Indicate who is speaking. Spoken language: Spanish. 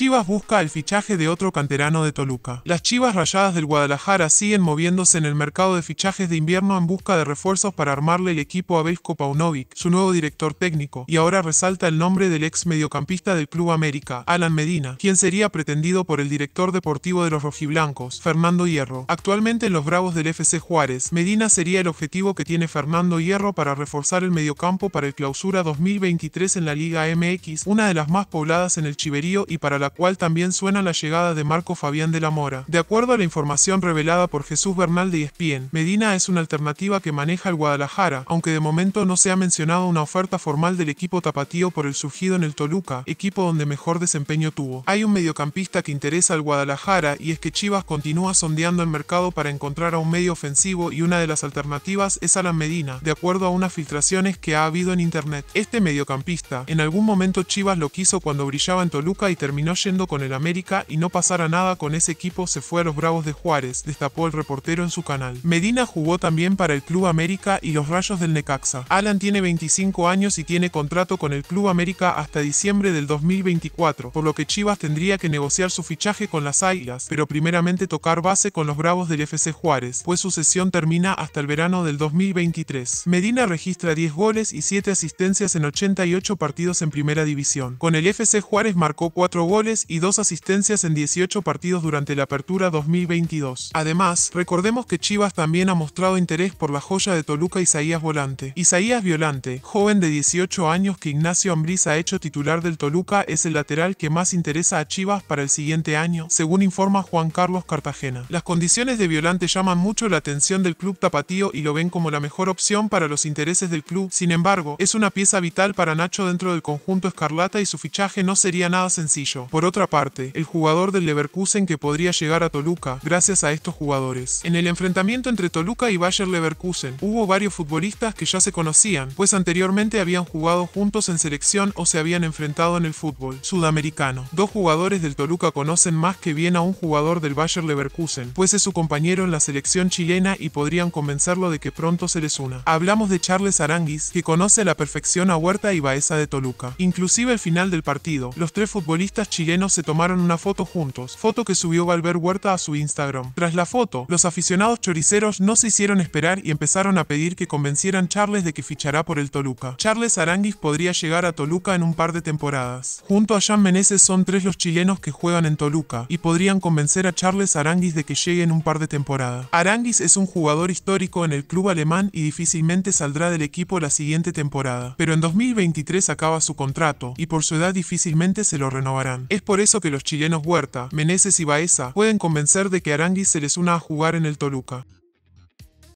Speaker 1: Chivas busca el fichaje de otro canterano de Toluca. Las Chivas Rayadas del Guadalajara siguen moviéndose en el mercado de fichajes de invierno en busca de refuerzos para armarle el equipo a Belko Paunovic, su nuevo director técnico, y ahora resalta el nombre del ex mediocampista del Club América, Alan Medina, quien sería pretendido por el director deportivo de los rojiblancos, Fernando Hierro. Actualmente en los Bravos del FC Juárez, Medina sería el objetivo que tiene Fernando Hierro para reforzar el mediocampo para el clausura 2023 en la Liga MX, una de las más pobladas en el Chiverío y para la cual también suena la llegada de Marco Fabián de la Mora. De acuerdo a la información revelada por Jesús Bernal de ESPN, Medina es una alternativa que maneja el Guadalajara, aunque de momento no se ha mencionado una oferta formal del equipo tapatío por el surgido en el Toluca, equipo donde mejor desempeño tuvo. Hay un mediocampista que interesa al Guadalajara y es que Chivas continúa sondeando el mercado para encontrar a un medio ofensivo y una de las alternativas es Alan Medina, de acuerdo a unas filtraciones que ha habido en internet. Este mediocampista, en algún momento Chivas lo quiso cuando brillaba en Toluca y terminó yendo con el América y no pasara nada con ese equipo se fue a los Bravos de Juárez, destapó el reportero en su canal. Medina jugó también para el Club América y los Rayos del Necaxa. Alan tiene 25 años y tiene contrato con el Club América hasta diciembre del 2024, por lo que Chivas tendría que negociar su fichaje con las Águilas, pero primeramente tocar base con los Bravos del FC Juárez, pues su sesión termina hasta el verano del 2023. Medina registra 10 goles y 7 asistencias en 88 partidos en primera división. Con el FC Juárez marcó 4 goles y dos asistencias en 18 partidos durante la apertura 2022. Además, recordemos que Chivas también ha mostrado interés por la joya de Toluca Isaías Volante. Isaías Violante, joven de 18 años que Ignacio Ambriz ha hecho titular del Toluca, es el lateral que más interesa a Chivas para el siguiente año, según informa Juan Carlos Cartagena. Las condiciones de Violante llaman mucho la atención del club tapatío y lo ven como la mejor opción para los intereses del club. Sin embargo, es una pieza vital para Nacho dentro del conjunto escarlata y su fichaje no sería nada sencillo. Por otra parte, el jugador del Leverkusen que podría llegar a Toluca gracias a estos jugadores. En el enfrentamiento entre Toluca y Bayer Leverkusen hubo varios futbolistas que ya se conocían, pues anteriormente habían jugado juntos en selección o se habían enfrentado en el fútbol sudamericano. Dos jugadores del Toluca conocen más que bien a un jugador del Bayer Leverkusen, pues es su compañero en la selección chilena y podrían convencerlo de que pronto se les una. Hablamos de Charles Aranguis, que conoce a la perfección a Huerta y Baeza de Toluca. Inclusive al final del partido, los tres futbolistas chilenos chilenos se tomaron una foto juntos, foto que subió Valver Huerta a su Instagram. Tras la foto, los aficionados choriceros no se hicieron esperar y empezaron a pedir que convencieran Charles de que fichará por el Toluca. Charles Aranguis podría llegar a Toluca en un par de temporadas. Junto a Jean Meneses son tres los chilenos que juegan en Toluca y podrían convencer a Charles Aranguis de que llegue en un par de temporadas. Aranguis es un jugador histórico en el club alemán y difícilmente saldrá del equipo la siguiente temporada, pero en 2023 acaba su contrato y por su edad difícilmente se lo renovarán. Es por eso que los chilenos Huerta, Meneses y Baeza pueden convencer de que Arangui se les una a jugar en el Toluca.